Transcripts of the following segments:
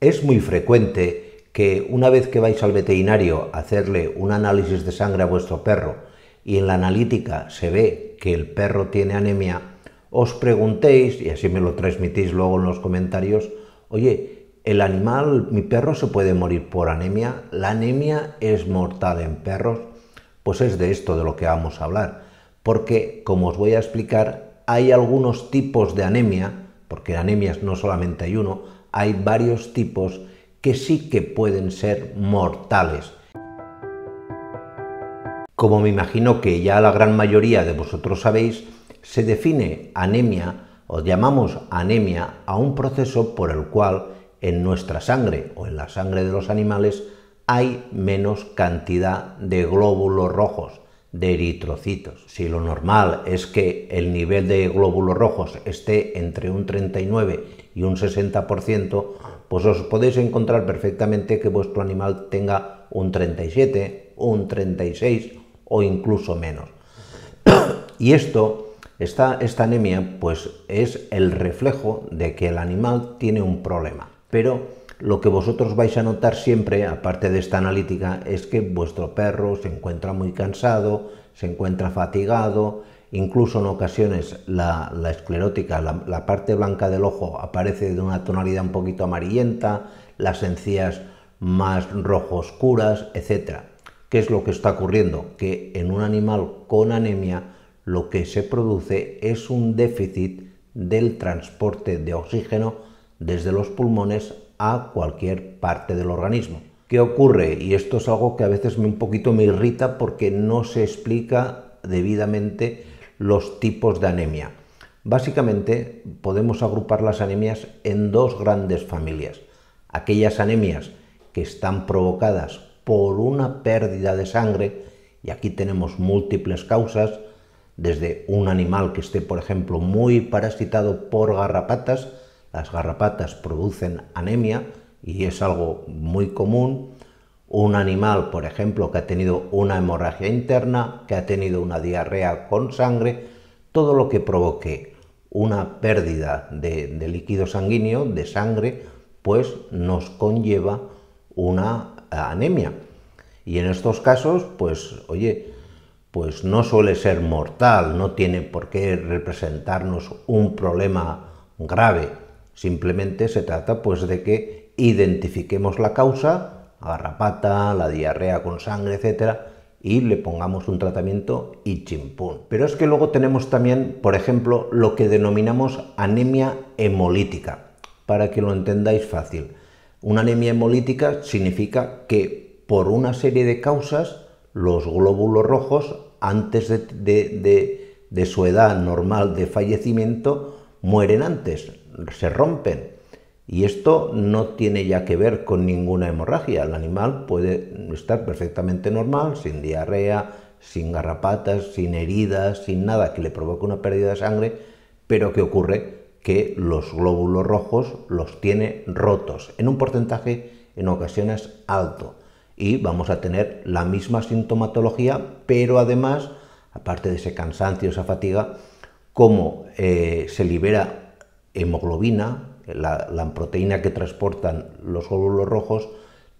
Es muy frecuente que una vez que vais al veterinario a hacerle un análisis de sangre a vuestro perro y en la analítica se ve que el perro tiene anemia, os preguntéis, y así me lo transmitís luego en los comentarios, oye, el animal, mi perro se puede morir por anemia, la anemia es mortal en perros, pues es de esto de lo que vamos a hablar, porque como os voy a explicar, hay algunos tipos de anemia, porque anemias no solamente hay uno, hay varios tipos que sí que pueden ser mortales. Como me imagino que ya la gran mayoría de vosotros sabéis, se define anemia o llamamos anemia a un proceso por el cual en nuestra sangre o en la sangre de los animales hay menos cantidad de glóbulos rojos, de eritrocitos. Si lo normal es que el nivel de glóbulos rojos esté entre un 39 y un 60%, pues os podéis encontrar perfectamente que vuestro animal tenga un 37, un 36 o incluso menos. y esto, esta, esta anemia, pues es el reflejo de que el animal tiene un problema. Pero lo que vosotros vais a notar siempre, aparte de esta analítica, es que vuestro perro se encuentra muy cansado, se encuentra fatigado, incluso en ocasiones la, esclerótica, la, la, parte blanca del ojo aparece de una tonalidad un poquito amarillenta, las encías más rojo oscuras, etc. ¿Qué es lo que está ocurriendo? Que en un animal con anemia lo que se produce es un déficit del transporte de oxígeno desde los pulmones a cualquier parte del organismo. ¿Qué ocurre? Y esto es algo que a veces me, un poquito me irrita porque no se explica debidamente los tipos de anemia. Básicamente podemos agrupar las anemias en dos grandes familias. Aquellas anemias que están provocadas por una pérdida de sangre, y aquí tenemos múltiples causas, desde un animal que esté, por ejemplo, muy parasitado por garrapatas, las garrapatas producen anemia y es algo muy común. Un animal, por ejemplo, que ha tenido una hemorragia interna, que ha tenido una diarrea con sangre, todo lo que provoque una pérdida de, líquido sanguíneo, de sangre, pues nos conlleva una eh, anemia. Y en estos casos, pues oye, pues no suele ser mortal, no tiene por qué representarnos un problema grave. Simplemente se trata pues de que identifiquemos la causa, garrapata, la diarrea con sangre, etcétera, y le pongamos un tratamiento y chimpún. Pero es que luego tenemos también, por ejemplo, lo que denominamos anemia hemolítica. Para que lo entendáis fácil, una anemia hemolítica significa que por una serie de causas los glóbulos rojos antes de su edad normal de fallecimiento mueren antes se rompen. Y esto no tiene ya que ver con ninguna hemorragia. El animal puede estar perfectamente normal, sin diarrea, sin garrapatas, sin heridas, sin nada que le provoque una pérdida de sangre, pero que ocurre que los glóbulos rojos los tiene rotos en un porcentaje en ocasiones alto y vamos a tener la misma sintomatología, pero además, aparte de ese cansancio, esa fatiga, como eh, se libera hemoglobina, la, proteína que transportan los glóbulos rojos,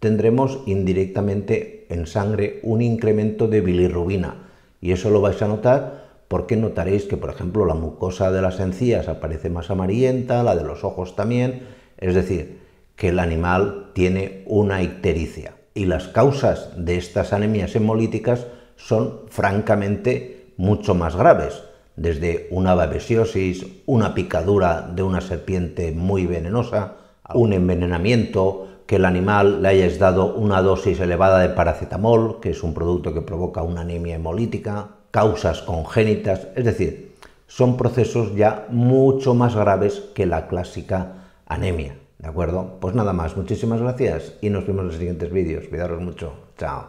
tendremos indirectamente en sangre un incremento de bilirrubina. Y eso lo vais a notar porque notaréis que, por ejemplo, la mucosa de las encías aparece más amarillenta, la de los ojos también, es decir, que el animal tiene una ictericia. Y las causas de estas anemias hemolíticas son francamente mucho más graves desde una babesiosis, una picadura de una serpiente muy venenosa, un envenenamiento, que el animal le hayas dado una dosis elevada de paracetamol, que es un producto que provoca una anemia hemolítica, causas congénitas, es decir, son procesos ya mucho más graves que la clásica anemia. ¿De acuerdo? Pues nada más, muchísimas gracias y nos vemos en los siguientes vídeos. Cuidaros mucho. Chao.